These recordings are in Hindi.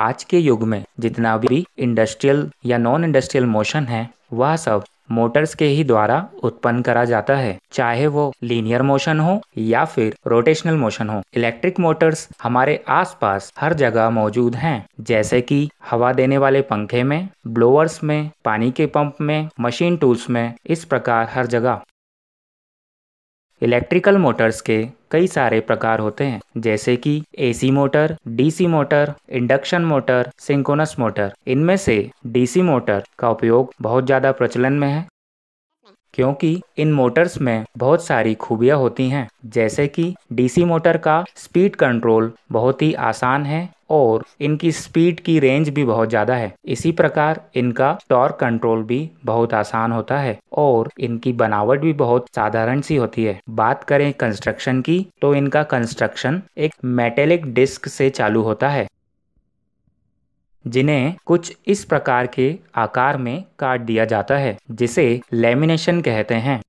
आज के युग में जितना भी इंडस्ट्रियल या नॉन इंडस्ट्रियल मोशन है वह सब मोटर्स के ही द्वारा उत्पन्न करा जाता है चाहे वो लीनियर मोशन हो या फिर रोटेशनल मोशन हो इलेक्ट्रिक मोटर्स हमारे आसपास हर जगह मौजूद हैं जैसे कि हवा देने वाले पंखे में ब्लोअर्स में पानी के पंप में मशीन टूल्स में इस प्रकार हर जगह इलेक्ट्रिकल मोटर्स के कई सारे प्रकार होते हैं जैसे कि AC motor DC motor induction motor synchronous motor इनमें से डीसी मोटर का उपयोग बहुत ज्यादा प्रचलन में है क्योंकि इन मोटर्स में बहुत सारी खूबियां होती हैं जैसे कि डीसी मोटर का स्पीड कंट्रोल बहुत ही आसान है और इनकी स्पीड की रेंज भी बहुत ज़्यादा है इसी प्रकार इनका टॉर्क कंट्रोल भी बहुत आसान होता है और इनकी बनावट भी बहुत साधारण सी होती है बात करें कंस्ट्रक्शन की तो इनका कंस्ट्रक्शन एक मेटेलिक डिस्क से चालू होता है जिन्हें कुछ इस प्रकार के आकार में काट दिया जाता है जिसे लेमिनेशन कहते हैं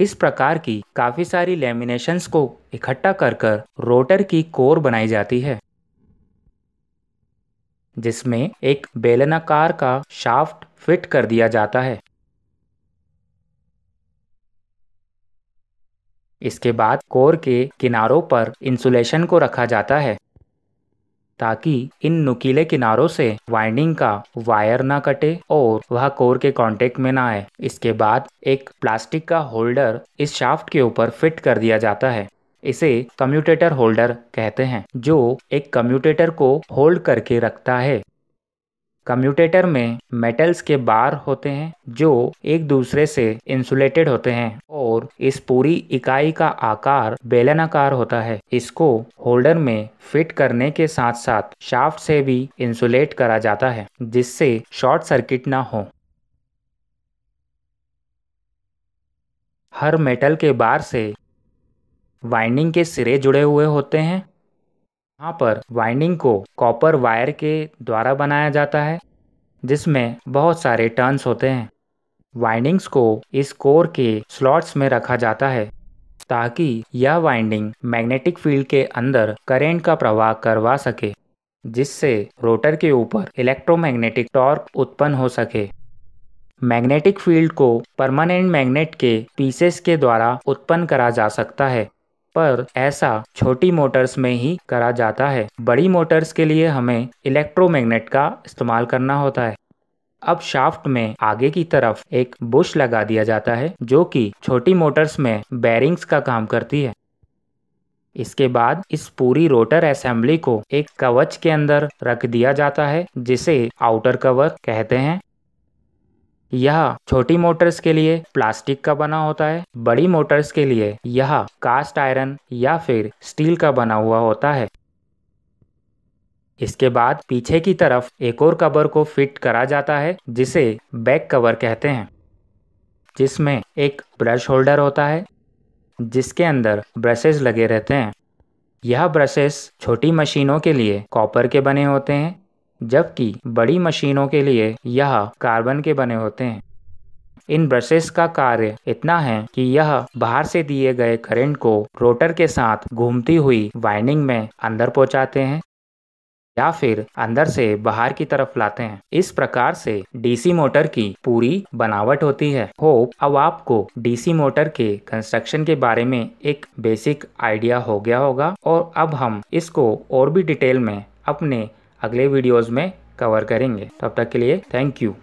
इस प्रकार की काफ़ी सारी लेमिनेशंस को इकट्ठा कर कर रोटर की कोर बनाई जाती है जिसमें एक बेलनाकार का शाफ्ट फिट कर दिया जाता है इसके बाद कोर के किनारों पर इंसुलेशन को रखा जाता है ताकि इन नुकीले किनारों से वाइंडिंग का वायर ना कटे और वह कोर के कांटेक्ट में ना आए इसके बाद एक प्लास्टिक का होल्डर इस शाफ्ट के ऊपर फिट कर दिया जाता है इसे कम्यूटेटर होल्डर कहते हैं जो एक कम्यूटेटर को होल्ड करके रखता है कम्यूटेटर में मेटल्स के बार होते हैं जो एक दूसरे से इंसुलेटेड होते हैं और इस पूरी इकाई का आकार बेलनाकार होता है इसको होल्डर में फिट करने के साथ साथ शाफ्ट से भी इंसुलेट करा जाता है जिससे शॉर्ट सर्किट ना हो हर मेटल के बार से वाइंडिंग के सिरे जुड़े हुए होते हैं यहाँ पर वाइंडिंग को कॉपर वायर के द्वारा बनाया जाता है जिसमें बहुत सारे टर्न्स होते हैं वाइंडिंग्स को इस कोर के स्लॉट्स में रखा जाता है ताकि यह वाइंडिंग मैग्नेटिक फील्ड के अंदर करेंट का प्रवाह करवा सके जिससे रोटर के ऊपर इलेक्ट्रोमैग्नेटिक टॉर्क उत्पन्न हो सके मैग्नेटिक फील्ड को परमानेंट मैग्नेट के पीसेस के द्वारा उत्पन्न करा जा सकता है पर ऐसा छोटी मोटर्स में ही करा जाता है बड़ी मोटर्स के लिए हमें इलेक्ट्रोमैग्नेट का इस्तेमाल करना होता है अब शाफ्ट में आगे की तरफ एक बुश लगा दिया जाता है जो कि छोटी मोटर्स में बैरिंग्स का काम करती है इसके बाद इस पूरी रोटर असेंबली को एक कवच के अंदर रख दिया जाता है जिसे आउटर कवर कहते हैं यह छोटी मोटर्स के लिए प्लास्टिक का बना होता है बड़ी मोटर्स के लिए यह कास्ट आयरन या फिर स्टील का बना हुआ होता है इसके बाद पीछे की तरफ एक और कवर को फिट करा जाता है जिसे बैक कवर कहते हैं जिसमें एक ब्रश होल्डर होता है जिसके अंदर ब्रशेस लगे रहते हैं यह ब्रशेस छोटी मशीनों के लिए कॉपर के बने होते हैं जबकि बड़ी मशीनों के लिए यह कार्बन के बने होते हैं इन ब्रशेस का कार्य इतना है कि यह बाहर से दिए गए करंट को रोटर के साथ घूमती हुई वाइंडिंग में अंदर पहुंचाते हैं या फिर अंदर से बाहर की तरफ लाते हैं इस प्रकार से डीसी मोटर की पूरी बनावट होती है होप अब आपको डीसी मोटर के कंस्ट्रक्शन के बारे में एक बेसिक आइडिया हो गया होगा और अब हम इसको और भी डिटेल में अपने अगले वीडियोस में कवर करेंगे तब तक के लिए थैंक यू